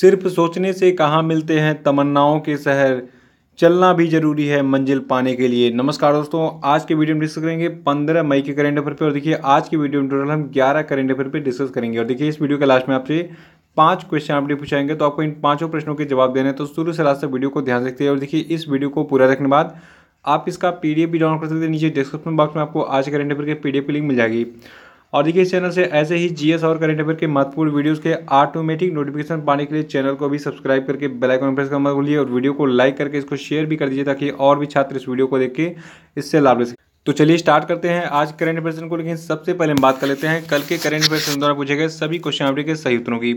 सिर्फ सोचने से कहाँ मिलते हैं तमन्नाओं के शहर चलना भी जरूरी है मंजिल पाने के लिए नमस्कार दोस्तों आज के वीडियो में डिस्कस करेंगे 15 मई के करेंट अफेयर पे और देखिए आज के वीडियो में टोटल हम 11 करेंट अफेयर पे डिस्कस करेंगे और देखिए इस वीडियो के लास्ट में आपसे पांच क्वेश्चन आपने पूछाएंगे तो आपको इन पांचों प्रश्नों के जवाब देने तो शुरू से लास्ट तक वीडियो को ध्यान रखते हैं और देखिए इस वीडियो को पूरा रखने बाद आप इसका पीडीएफ भी डाउनलोड कर सकते हैं नीचे डिस्क्रिप्शन बॉक्स में आपको आज के करेंट अफेयर के पीडीएफ लिंक मिल जाएगी और देखिए इस चैनल से ऐसे ही जीएस और करंट अफेयर के महत्वपूर्ण वीडियोस के ऑटोमेटिक नोटिफिकेशन पाने के लिए चैनल को भी सब्सक्राइब करके बेल आइकन प्रेस करना भूलिए और वीडियो को लाइक करके इसको शेयर भी कर दीजिए ताकि और भी छात्र इस वीडियो को देख के इससे लाभ ले सके तो चलिए स्टार्ट करते हैं आज करंट अफेयर को लेकिन सबसे पहले हम बात कर लेते हैं कल के करंट अफेयर द्वारा पूछे गए सभी क्वेश्चन आपके के सही उत्तरों की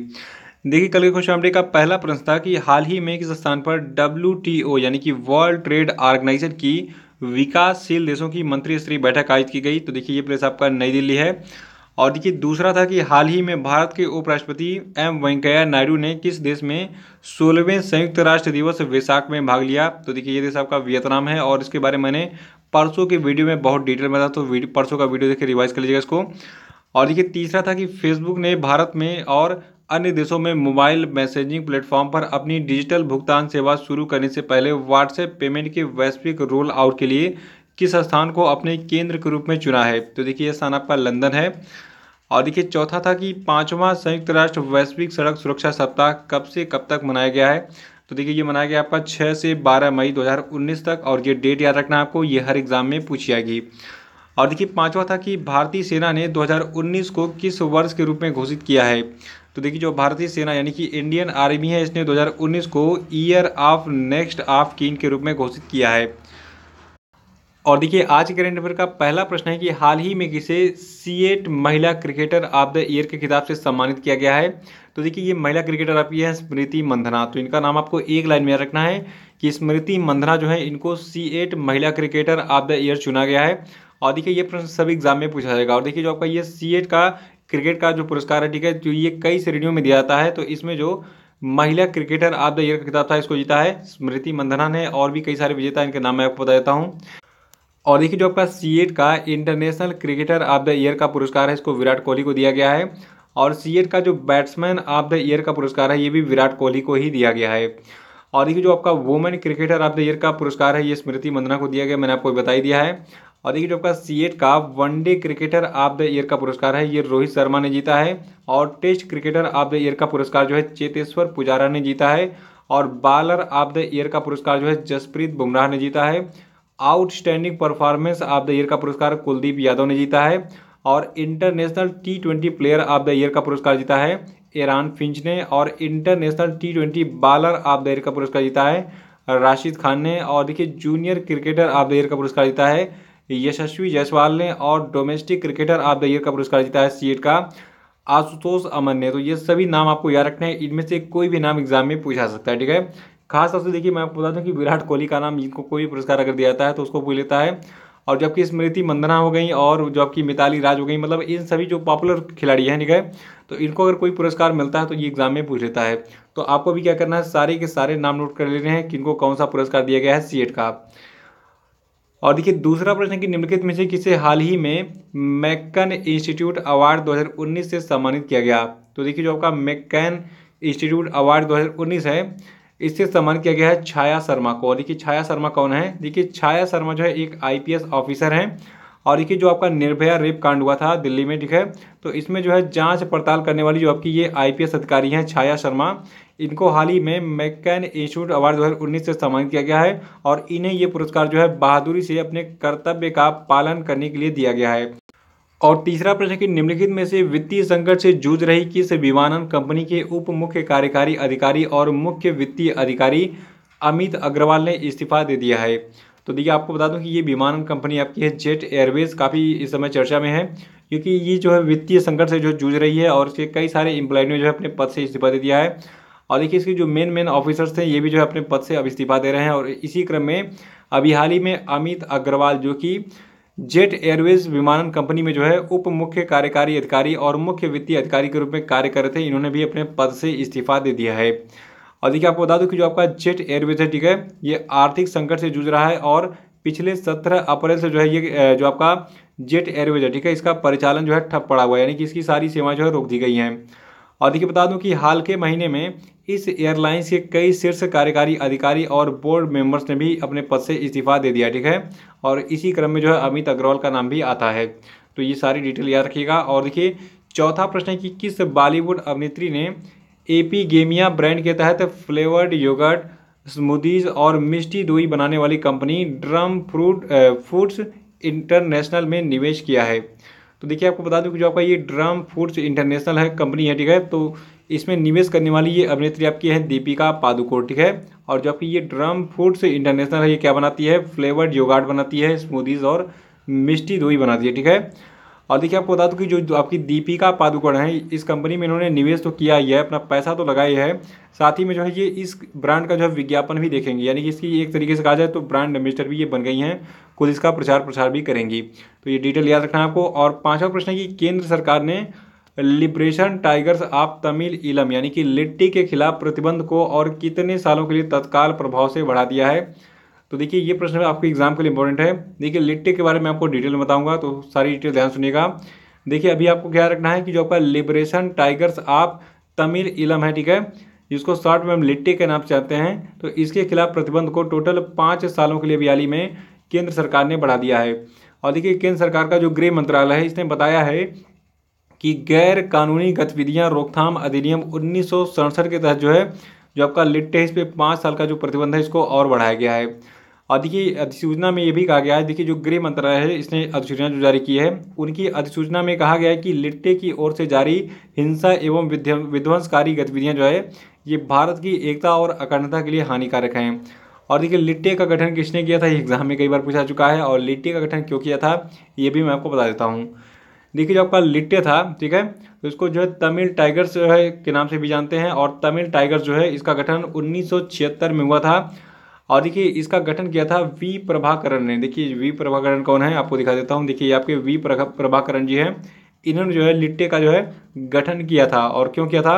देखिए कल के क्वेश्चन आपके का पहला प्रश्न था कि हाल ही में किस स्थान पर डब्ल्यू यानी कि वर्ल्ड ट्रेड ऑर्गेनाइजेशन की विकासशील देशों की मंत्री स्तरीय बैठक आयोजित की गई तो देखिए ये प्लेस आपका नई दिल्ली है और देखिए दूसरा था कि हाल ही में भारत के उपराष्ट्रपति एम वेंकैया नायडू ने किस देश में सोलहवें संयुक्त राष्ट्र दिवस वैसाख में भाग लिया तो देखिए ये देश आपका वियतनाम है और इसके बारे में मैंने परसों के वीडियो में बहुत डिटेल में था तो परसों का वीडियो देखिए रिवाइज कर लीजिएगा इसको और देखिए तीसरा था कि फेसबुक ने भारत में और अन्य देशों में मोबाइल मैसेजिंग प्लेटफॉर्म पर अपनी डिजिटल भुगतान सेवा शुरू करने से पहले व्हाट्सएप पेमेंट के वैश्विक रोल आउट के लिए किस स्थान को अपने केंद्र के रूप में चुना है तो देखिए यह स्थान आपका लंदन है और देखिए चौथा था कि पाँचवा संयुक्त राष्ट्र वैश्विक सड़क सुरक्षा सप्ताह कब से कब तक मनाया गया है तो देखिए ये मनाया गया आपका 6 से 12 मई 2019 तक और ये डेट याद रखना आपको ये हर एग्ज़ाम में पूछी जाएगी और देखिए पाँचवा था कि भारतीय सेना ने 2019 को किस वर्ष के रूप में घोषित किया है तो देखिए जो भारतीय सेना यानी कि इंडियन आर्मी है इसने 2019 को year of next of king के रूप में घोषित किया है और देखिए आज के करेंट अफेयर का पहला प्रश्न है कि हाल ही में किसे सीएट महिला क्रिकेटर ऑफ द ईयर के खिताब से सम्मानित किया गया है तो देखिए ये महिला क्रिकेटर आपकी है स्मृति मंधना तो इनका नाम आपको एक लाइन में रखना है कि स्मृति मंधना जो है इनको सी एट महिला क्रिकेटर ऑफ द ईयर चुना गया है और देखिए ये प्रश्न सभी एग्जाम में पूछा जाएगा और देखिए जो आपका ये सी एट का क्रिकेट का जो पुरस्कार है ठीक है जो ये कई श्रेणियों में दिया जाता है तो इसमें जो महिला क्रिकेटर ऑफ द ईयर का खिताब था इसको जीता है स्मृति मंधना ने और भी कई सारे विजेता इनके नाम मैं आपको बता देता हूँ और देखिए जो आपका सी का international cricketer of the year का पुरस्कार है इसको विराट कोहली को दिया गया है और सी का जो बैट्समैन ऑफ द ईयर का पुरस्कार है ये भी विराट कोहली को ही दिया गया है और देखिए जो आपका women cricketer of the year का पुरस्कार है ये स्मृति मंदना को दिया गया मैंने आपको बताई दिया है और देखिए जो आपका सी एट का one day cricketer of the year का पुरस्कार है ये रोहित शर्मा ने जीता है और test cricketer of the year का पुरस्कार जो है चेतेश्वर पुजारा ने जीता है और बॉलर ऑफ द ईयर का पुरस्कार जो है जसप्रीत बुमराह ने जीता है outstanding performance of the year का पुरस्कार कुलदीप यादव ने जीता है और international T twenty player of the year का पुरस्कार जीता है ईरान फिंच ने और international T twenty bowler of the year का पुरस्कार जीता है राशिद खान ने और देखिए junior cricketer of the year का पुरस्कार जीता है यशस्वी जायसवाल ने और domestic cricketer of the year का पुरस्कार जीता है सीएट का आशुतोष अमन ने तो ये सभी नाम आपको याद रखने हैं इनमें से कोई भी नाम एग्जाम में पूछा सकता है ठीक है खास तौर से देखिए मैं आपको बता दूं कि विराट कोहली का नाम जिनको कोई पुरस्कार अगर दिया जाता है तो उसको पूछ लेता है और जबकि स्मृति मंदना हो गई और जबकि मिताली राज हो गई मतलब इन सभी जो पॉपुलर खिलाड़ी हैं ठीक है तो इनको अगर कोई पुरस्कार मिलता है तो ये एग्जाम में पूछ लेता है तो आपको भी क्या करना है सारे के सारे नाम नोट कर लेने हैं किनको कौन सा पुरस्कार दिया गया है सी का और देखिए दूसरा प्रश्न है कि निम्नलिखित में से किसे हाल ही में मैकन इंस्टीट्यूट अवार्ड 2019 से सम्मानित किया गया तो देखिए जो आपका मैकन इंस्टीट्यूट अवार्ड 2019 है इससे सम्मानित किया गया है छाया शर्मा को और देखिए छाया शर्मा कौन है देखिए छाया शर्मा जो है एक आईपीएस ऑफिसर हैं और देखिए जो आपका निर्भया रेप कांड हुआ था दिल्ली में ठीक है तो इसमें जो है जांच पड़ताल करने वाली जो आपकी ये आईपीएस अधिकारी हैं छाया शर्मा इनको हाल ही में मैकैन इंस्टीट्यूट अवार्ड दो से सम्मानित किया गया है और इन्हें ये पुरस्कार जो है बहादुरी से अपने कर्तव्य का पालन करने के लिए दिया गया है और तीसरा प्रश्न कि निम्नलिखित में से वित्तीय संकट से जूझ रही किस विमानन कंपनी के उप मुख्य कार्यकारी अधिकारी और मुख्य वित्तीय अधिकारी अमित अग्रवाल ने इस्तीफा दे दिया है तो देखिए आपको बता दूं कि ये विमान कंपनी आपकी है जेट एयरवेज काफ़ी इस समय चर्चा में है क्योंकि ये जो है वित्तीय संकट से जो जूझ रही है और इसके कई सारे एम्प्लॉय ने जो है अपने पद से इस्तीफा दे दिया है और देखिए इसके जो मेन मेन ऑफिसर्स थे ये भी जो है अपने पद से अब इस्तीफा दे रहे हैं और इसी क्रम में अभी हाल ही में अमित अग्रवाल जो कि जेट एयरवेज विमानन कंपनी में जो है उप मुख्य कार्यकारी अधिकारी और मुख्य वित्तीय अधिकारी के रूप में कार्य कर रहे थे इन्होंने भी अपने पद से इस्तीफा दे दिया है और देखिए आपको बता दूं कि जो आपका जेट एयरवेज है ठीक है ये आर्थिक संकट से जूझ रहा है और पिछले सत्रह अप्रैल से जो है ये जो आपका जेट एयरवेज है ठीक है इसका परिचालन जो है ठप पड़ा हुआ है यानी कि इसकी सारी सेवाएं जो है रोक दी गई हैं और देखिए बता दूं कि हाल के महीने में इस एयरलाइंस के कई शीर्ष कार्यकारी अधिकारी और बोर्ड मेंबर्स ने भी अपने पद से इस्तीफा दे दिया ठीक है और इसी क्रम में जो है अमित अग्रवाल का नाम भी आता है तो ये सारी डिटेल याद रखिएगा और देखिए चौथा प्रश्न है कि किस बॉलीवुड अभिनेत्री ने एपीगेमिया ब्रांड के तहत फ्लेवर्ड योगर्ट स्मूदीज और मिष्टी दोई बनाने वाली company drum fruit foods international में निवेश किया है तो देखिए आपको बता दूं कि जो आपका ये ड्रम फूड्स इंटरनेशनल है कंपनी है ठीक है तो इसमें निवेश करने वाली ये अभिनेत्री आपकी है दीपिका पादुकोण ठीक है और जो आपकी ये ड्रम फूड्स इंटरनेशनल है ये क्या बनाती है फ्लेवर्ड योगाट बनाती है स्मूदीज़ और मिष्टी दोई बनाती है ठीक है और देखिए आपको बता दूँ कि जो आपकी दीपिका पादुकोण है इस कंपनी में इन्होंने निवेश तो किया ही है अपना पैसा तो लगाया है साथ ही में जो है ये इस ब्रांड का जो है विज्ञापन भी देखेंगे यानी कि इसकी एक तरीके से कहा जाए तो ब्रांड एम्बेसडर भी ये बन गई हैं खुद इसका प्रचार प्रसार भी करेंगी तो ये डिटेल याद रखना है आपको और पाँचवा प्रश्न है कि केंद्र सरकार ने लिब्रेशन टाइगर्स ऑफ तमिल इलम यानी कि लिट्टी के खिलाफ प्रतिबंध को और कितने सालों के लिए तत्काल प्रभाव से बढ़ा दिया है तो देखिए ये प्रश्न आपके एग्जाम के लिए इंपॉर्टेंट है देखिए लिट्टे के बारे में आपको डिटेल में बताऊंगा तो सारी डिटेल ध्यान सुनिएगा देखिए अभी आपको क्या रखना है कि जो आपका लिबरेशन टाइगर्स ऑफ तमिल इलम है ठीक है जिसको शॉर्ट में हम लिट्टे के नाम से आते हैं तो इसके खिलाफ प्रतिबंध को टोटल पाँच सालों के लिए बयाली में केंद्र सरकार ने बढ़ा दिया है और देखिए केंद्र सरकार का जो गृह मंत्रालय है इसने बताया है कि गैर कानूनी गतिविधियां रोकथाम अधिनियम उन्नीस के तहत जो है जो आपका लिट्टे है इस पर पाँच साल का जो प्रतिबंध है इसको और बढ़ाया गया है और देखिए अधिसूचना में ये भी कहा गया है देखिए जो गृह मंत्रालय है इसने अधिसूचना जो जारी की है उनकी अधिसूचना में कहा गया है कि लिट्टे की ओर से जारी हिंसा एवं विध्वंसकारी गतिविधियाँ जो है ये भारत की एकता और अखंडता के लिए हानिकारक हैं और देखिए लिट्टे का गठन किसने किया था ये एग्जाम में कई बार पूछा चुका है और लिट्टे का गठन क्यों किया था ये भी मैं आपको बता देता हूँ देखिए जो आपका लिट्टे था ठीक है तो इसको जो है तमिल टाइगर्स जो है के नाम से भी जानते हैं और तमिल टाइगर्स जो है इसका गठन उन्नीस में हुआ था और देखिए इसका गठन किया था वी प्रभाकरण ने देखिए वी प्रभाकरण कौन है आपको दिखा देता हूँ देखिए ये आपके वी प्रभाकरण जी हैं इन्होंने जो है लिट्टे का जो है गठन किया था और क्यों किया था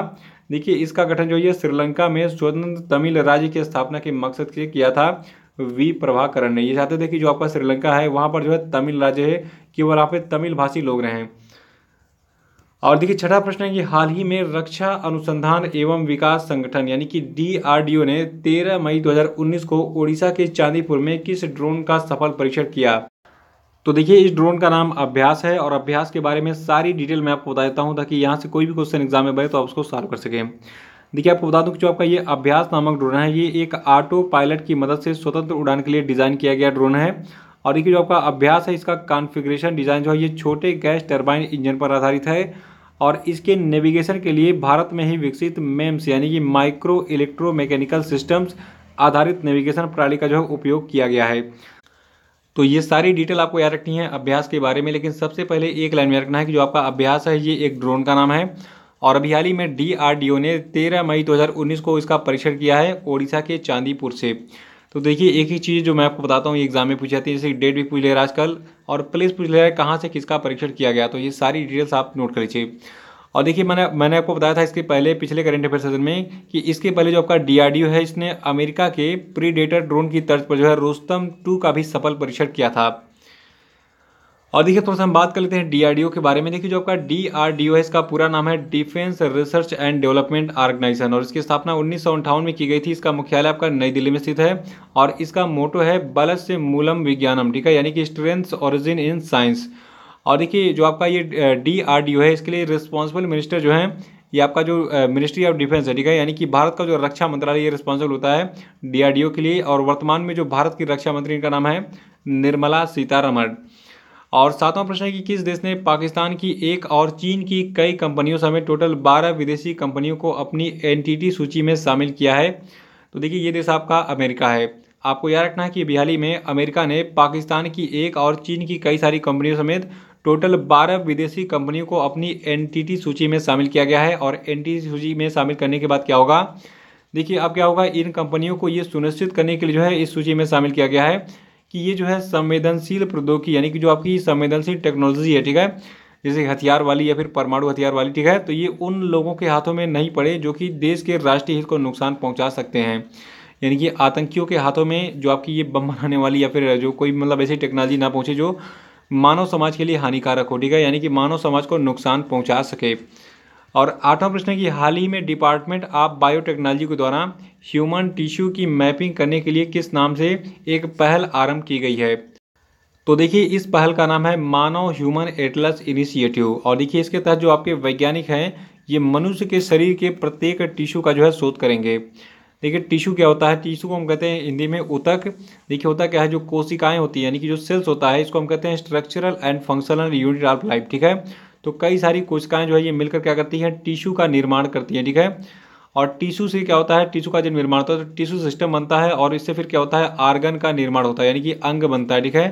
देखिए इसका गठन जो है श्रीलंका में स्वतंत्र तमिल राज्य की स्थापना के मकसद से किया था वी प्रभाकरण ने ये चाहते थे कि जो आपका श्रीलंका है वहाँ पर जो है तमिल राज्य है केवल आप तमिल भाषी लोग रहे हैं और देखिए छठा प्रश्न है कि हाल ही में रक्षा अनुसंधान एवं विकास संगठन यानी कि डीआरडीओ ने 13 मई 2019 को ओडिशा के चांदीपुर में किस ड्रोन का सफल परीक्षण किया तो देखिए इस ड्रोन का नाम अभ्यास है और अभ्यास के बारे में सारी डिटेल मैं आपको बता देता हूँ ताकि यहाँ से कोई भी क्वेश्चन एग्जाम में बने तो आप उसको सॉल्व कर सकें देखिए आपको बता दूं कि जो आपका ये अभ्यास नामक ड्रोन है ये एक ऑटो पायलट की मदद से स्वतंत्र उड़ान के लिए डिज़ाइन किया गया ड्रोन है और देखिए जो आपका अभ्यास है इसका कॉन्फ़िगरेशन डिज़ाइन जो है ये छोटे गैस टर्बाइन इंजन पर आधारित है और इसके नेविगेशन के लिए भारत में ही विकसित मेम्स यानी कि माइक्रो इलेक्ट्रो मैकेनिकल सिस्टम्स आधारित नेविगेशन प्रणाली का जो है उपयोग किया गया है तो ये सारी डिटेल आपको याद रखनी है अभ्यास के बारे में लेकिन सबसे पहले एक लाइन में रखना है कि जो आपका अभ्यास है ये एक ड्रोन का नाम है और अभी हाल ही में डी ने तेरह मई दो को इसका परीक्षण किया है ओडिशा के चांदीपुर से तो देखिए एक ही चीज़ जो मैं आपको बताता हूँ ये एग्जाम में पूछ जाती है जैसे डेट भी पूछ ले रहा है आजकल और प्लेस पूछ ले रहा है कहाँ से किसका परीक्षण किया गया तो ये सारी डिटेल्स आप नोट कर लीजिए और देखिए मैंने मैंने आपको बताया था इसके पहले पिछले करंट अफेयर सेशन में कि इसके पहले जो आपका डी है इसने अमेरिका के प्रीडेटर ड्रोन की तर्ज पर जो है रोस्तम टू का भी सफल परीक्षण किया था और देखिए थोड़ा सा हम बात कर लेते हैं डीआरडीओ के बारे में देखिए जो आपका डीआरडीओ है इसका पूरा नाम है defence research and development organisation और इसकी स्थापना उन्नीस में की गई थी इसका मुख्यालय आपका नई दिल्ली में स्थित है और इसका मोटो है बलस्य मूलम विज्ञानम ठीक है यानी कि स्ट्रेंथ ऑरिजिन इन साइंस और देखिए जो आपका ये डी है इसके लिए रिस्पॉन्सिबल मिनिस्टर जो है ये आपका जो मिनिस्ट्री ऑफ डिफेंस है ठीक है यानी कि भारत का जो रक्षा मंत्रालय ये रिस्पॉन्सिबल होता है डीआरडीओ के लिए और वर्तमान में जो भारत की रक्षा मंत्री इनका नाम है निर्मला सीतारमण और सातवां प्रश्न है कि किस देश ने पाकिस्तान की एक और चीन की कई कंपनियों समेत टोटल बारह विदेशी कंपनियों को अपनी एंटिटी सूची में शामिल किया है तो देखिए ये देश आपका अमेरिका है आपको याद रखना है कि बिहाली में अमेरिका ने पाकिस्तान की एक और चीन की कई सारी कंपनियों समेत टोटल 12 विदेशी कंपनियों को अपनी एनटीटी सूची में शामिल किया गया है और एनटीटी सूची में शामिल करने के बाद क्या होगा देखिए अब क्या होगा इन कंपनियों को ये सुनिश्चित करने के लिए जो है इस सूची में शामिल किया गया है कि ये जो है संवेदनशील प्रौद्योगिकी यानी कि जो आपकी संवेदनशील टेक्नोलॉजी है ठीक है जैसे हथियार वाली या फिर परमाणु हथियार वाली ठीक है तो ये उन लोगों के हाथों में नहीं पड़े जो कि देश के राष्ट्रीय हित को नुकसान पहुंचा सकते हैं यानी कि आतंकियों के हाथों में जो आपकी ये बम बनाने वाली या फिर जो कोई मतलब ऐसी टेक्नोलॉजी ना पहुँचे जो मानव समाज के लिए हानिकारक हो ठीक है यानी कि मानव समाज को नुकसान पहुँचा सके और आठवां प्रश्न है कि हाल ही में डिपार्टमेंट ऑफ बायोटेक्नोलॉजी के द्वारा ह्यूमन टिश्यू की मैपिंग करने के लिए किस नाम से एक पहल आरंभ की गई है तो देखिए इस पहल का नाम है मानव ह्यूमन एटलस इनिशिएटिव और देखिए इसके तहत जो आपके वैज्ञानिक हैं ये मनुष्य के शरीर के प्रत्येक टिश्यू का जो है शोध करेंगे देखिए टिश्यू क्या होता है टिश्यू को हम कहते हैं हिंदी में उतक देखिए होता क्या है जो कोशिकाएं होती है यानी कि जो सेल्स होता है इसको हम कहते हैं structural and functional unit of life ठीक है तो कई सारी कोशिकाएं जो है ये मिलकर क्या करती हैं टिश्यू का निर्माण करती हैं ठीक है और टिश्यू से क्या होता है टिश्यू का जो निर्माण होता है तो टिश्यू सिस्टम बनता है और इससे फिर क्या होता है आर्गन का निर्माण होता है यानी कि अंग बनता है ठीक है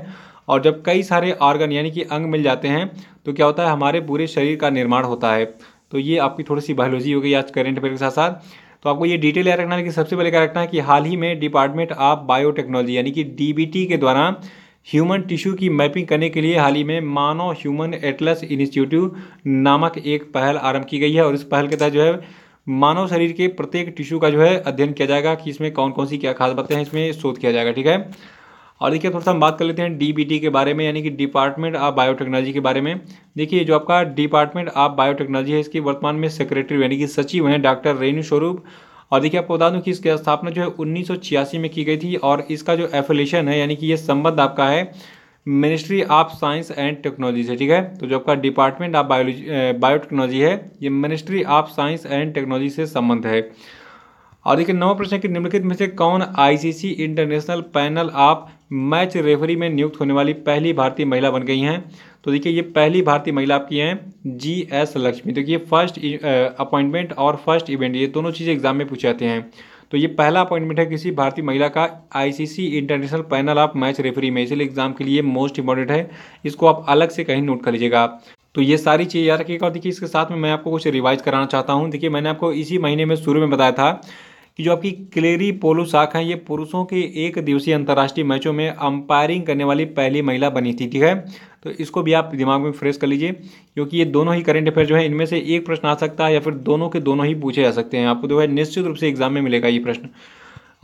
और जब कई सारे ऑर्गन यानी कि अंग मिल जाते हैं तो क्या होता है हमारे पूरे शरीर का निर्माण होता है तो ये आपकी थोड़ी सी बायोलॉजी हो गई आज करेंट अफेयर के साथ साथ तो आपको ये डिटेल याद रखना है कि सबसे पहले क्या रखना है कि हाल ही में डिपार्टमेंट ऑफ बायोटेक्नोलॉजी यानी कि डीबीटी के द्वारा ह्यूमन टिश्यू की मैपिंग करने के लिए हाल ही में मानव ह्यूमन एटलस इंस्टीट्यूट नामक एक पहल आरंभ की गई है और इस पहल के तहत जो है मानव शरीर के प्रत्येक टिश्यू का जो है अध्ययन किया जाएगा कि इसमें कौन कौन सी क्या खास बातें हैं इसमें शोध किया जाएगा ठीक है और देखिए थोड़ा सा हम बात कर लेते हैं डी के बारे में यानी कि डिपार्टमेंट ऑफ बायोटेक्नोलॉजी के बारे में देखिए जो आपका डिपार्टमेंट ऑफ बायोटेक्नोलॉजी है इसकी वर्तमान में सेक्रेटरी यानी कि सचिव हैं डॉक्टर रेणु स्वरूप और देखिए आपको बता दूं कि इसकी स्थापना जो है उन्नीस में की गई थी और इसका जो एफिलेशन है यानी कि ये संबंध आपका है ministry of science and technology से ठीक है तो जो आपका डिपार्टमेंट ऑफ बायोलॉजी बायोटेक्नोलॉजी है ये ministry of science and technology से संबंध है और देखिए नवा प्रश्न है कि निम्नलिखित में से कौन ICC international panel of match referee में नियुक्त होने वाली पहली भारतीय महिला बन गई हैं तो देखिए ये पहली भारतीय महिला आपकी हैं जी एस लक्ष्मी देखिए फर्स्ट अपॉइंटमेंट uh, और फर्स्ट इवेंट ये दोनों चीज़ें एग्जाम में पूछे जाते हैं तो ये पहला अपॉइंटमेंट है किसी भारतीय महिला का ICC international panel of match referee में इसलिए एग्जाम के लिए मोस्ट इंपॉर्टेंट है इसको आप अलग से कहीं नोट कर लीजिएगा तो ये सारी चीज़ याद रखिएगा और देखिए इसके साथ में मैं आपको कुछ रिवाइज कराना चाहता हूँ देखिए मैंने आपको इसी महीने में शुरू में बताया था कि जो आपकी क्लेरी पोलू शाख है ये पुरुषों के एक दिवसीय अंतर्राष्ट्रीय मैचों में अंपायरिंग करने वाली पहली महिला बनी थी ठीक है तो इसको भी आप दिमाग में फ्रेश कर लीजिए क्योंकि ये दोनों ही करंट अफेयर जो है इनमें से एक प्रश्न आ सकता है या फिर दोनों के दोनों ही पूछे जा सकते हैं आपको जो तो है निश्चित रूप से एग्जाम में मिलेगा ये प्रश्न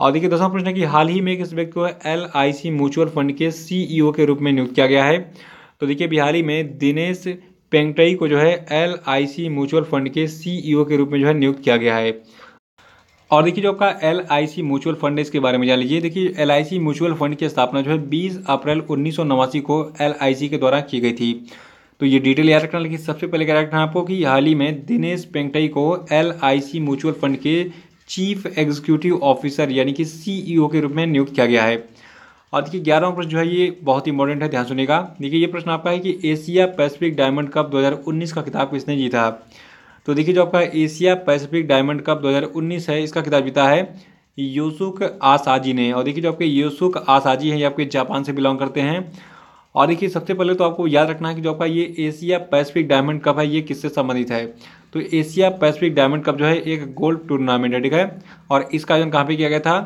और देखिए दसवा प्रश्न है कि हाल ही में किस व्यक्ति को L I C mutual fund के सी के रूप में नियुक्त किया गया है तो देखिए बिहार ही में दिनेश पेंगटई को जो है L I C mutual fund के सी के रूप में जो है नियुक्त किया गया है और देखिए जो आपका L I C mutual fund है इसके बारे में जान लीजिए देखिए L I C mutual fund की स्थापना जो है बीस अप्रैल उन्नीस को एल आई सी के द्वारा की गई थी तो ये डिटेल याद रखना लेकिन सबसे पहले क्या रखना आपको कि हाल ही में दिनेश पेंगटई को L I C mutual fund के चीफ एग्जीक्यूटिव ऑफिसर यानी कि सीईओ e के रूप में नियुक्त किया गया है और देखिए ग्यारहवा प्रश्न जो है ये बहुत ही इंपॉर्टेंट है ध्यान सुनेगा देखिए ये प्रश्न आपका है कि एशिया पैसिफिक डायमंड कप 2019 का खिताब किसने जीता तो देखिए जो आपका एशिया पैसिफिक डायमंड कप 2019 है इसका खिताब जीता है यूसुक आसाजी ने और देखिए जो आपके यूसुक आसाजी हैं ये आपके जापान से बिलोंग करते हैं और देखिए सबसे पहले तो आपको याद रखना है कि जो आपका ये एशिया पैसिफिक डायमंड कप है ये किससे संबंधित है तो एशिया पैसिफिक डायमंड कप जो है एक गोल्ड टूर्नामेंट है ठीक है और इसका आयोजन कहाँ पर किया गया था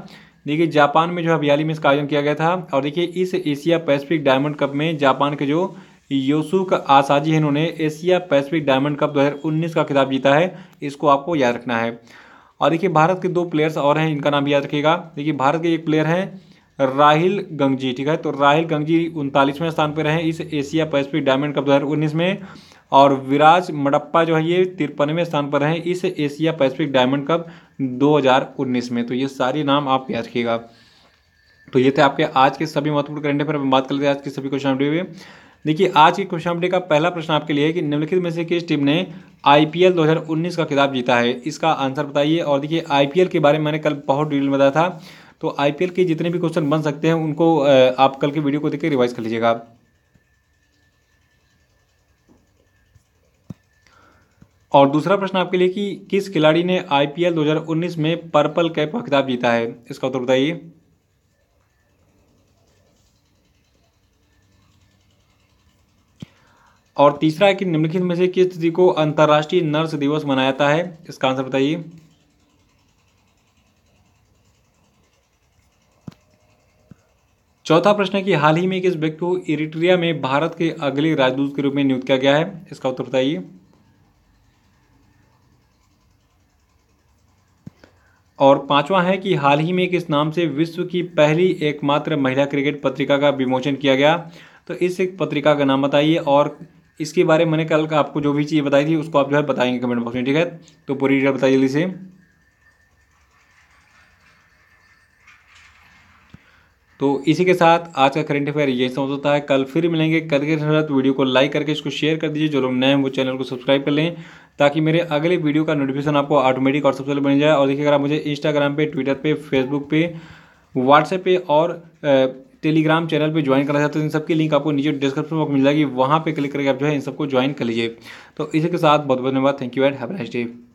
देखिए जापान में जो है बयाली में इसका आयोजन किया गया था और देखिए इस एशिया पैसिफिक डायमंड कप में जापान के जो यूसुक आसाजी इन्होंने एशिया पैसिफिक डायमंड कप 2019 का खिताब जीता है इसको आपको याद रखना है और देखिए भारत के दो प्लेयर्स और हैं इनका नाम याद रखिएगा देखिए भारत के एक प्लेयर हैं राहिल गंगजी ठीक है तो राहिल गंगजी उनतालीसवें स्थान पर रहे इस एशिया पैसिफिक डायमंड कप दो में और विराज मडप्पा जो है ये तिरपनवें स्थान पर हैं इस एशिया पैसिफिक डायमंड कप 2019 में तो ये सारे नाम आप याद रखिएगा तो ये थे आपके आज के सभी महत्वपूर्ण करंट अफेयर बात कर लेते हैं आज के सभी क्वेश्चन में देखिए आज के क्वेश्चन अपडे का पहला प्रश्न आपके लिए है कि निम्नलिखित में से किस टीम ने आईपीएल 2019 का खिताब जीता है इसका आंसर बताइए और देखिए आईपीएल के बारे में मैंने कल बहुत डिटेल में बताया था तो आईपीएल के जितने भी क्वेश्चन बन सकते हैं उनको आप कल के वीडियो को देख के रिवाइज कर लीजिएगा और दूसरा प्रश्न आपके लिए कि किस खिलाड़ी ने आईपीएल 2019 में पर्पल कैप का खिताब जीता है इसका उत्तर बताइए और तीसरा है कि निम्नलिखित में से किस तिथि को अंतर्राष्ट्रीय नर्स दिवस मनाया जाता है इसका आंसर बताइए चौथा प्रश्न है कि हाल ही में किस व्यक्ति को इरिट्रिया में भारत के अगले राजदूत के रूप में नियुक्त किया गया है इसका उत्तर बताइए और पांचवा है कि हाल ही में किस नाम से विश्व की पहली एकमात्र महिला क्रिकेट पत्रिका का विमोचन किया गया तो इस एक पत्रिका का नाम बताइए और इसके बारे में मैंने कल का आपको जो भी चीज़ बताई थी उसको आप जो है बताएंगे कमेंट बॉक्स में ठीक है तो पूरी डिटेल बताइए जल्दी से तो इसी के साथ आज का करंट अफेयर यही समझ होता है कल फिर मिलेंगे कल के साथ वीडियो को लाइक करके इसको शेयर कर दीजिए जो लोग नए हैं वो चैनल को सब्सक्राइब कर लें ताकि मेरे अगले वीडियो का नोटिफिकेशन आपको ऑटोमेटिक और सबसे पहले बन जाए और देखिए अगर आप मुझे इंस्टाग्राम पे ट्विटर पे फेसबुक पे व्हाट्सएप पे और टेलीग्राम चैनल पे ज्वाइन करना चाहते हो इन सबकी लिंक आपको नीचे डिस्क्रिप्शन बॉक्स मिल जाएगी वहाँ पे क्लिक करके आप जो है इन सबको ज्वाइन कर लीजिए तो इसी के साथ बहुत बहुत धन्यवाद thank you and have nice day